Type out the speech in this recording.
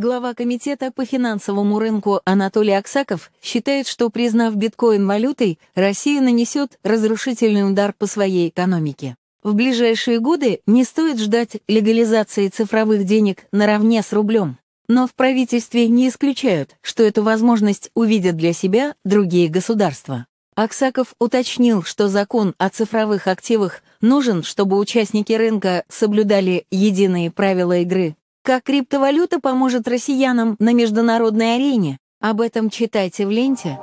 Глава комитета по финансовому рынку Анатолий Аксаков считает, что, признав биткоин валютой, Россия нанесет разрушительный удар по своей экономике. В ближайшие годы не стоит ждать легализации цифровых денег наравне с рублем. Но в правительстве не исключают, что эту возможность увидят для себя другие государства. Аксаков уточнил, что закон о цифровых активах нужен, чтобы участники рынка соблюдали единые правила игры как криптовалюта поможет россиянам на международной арене? Об этом читайте в ленте.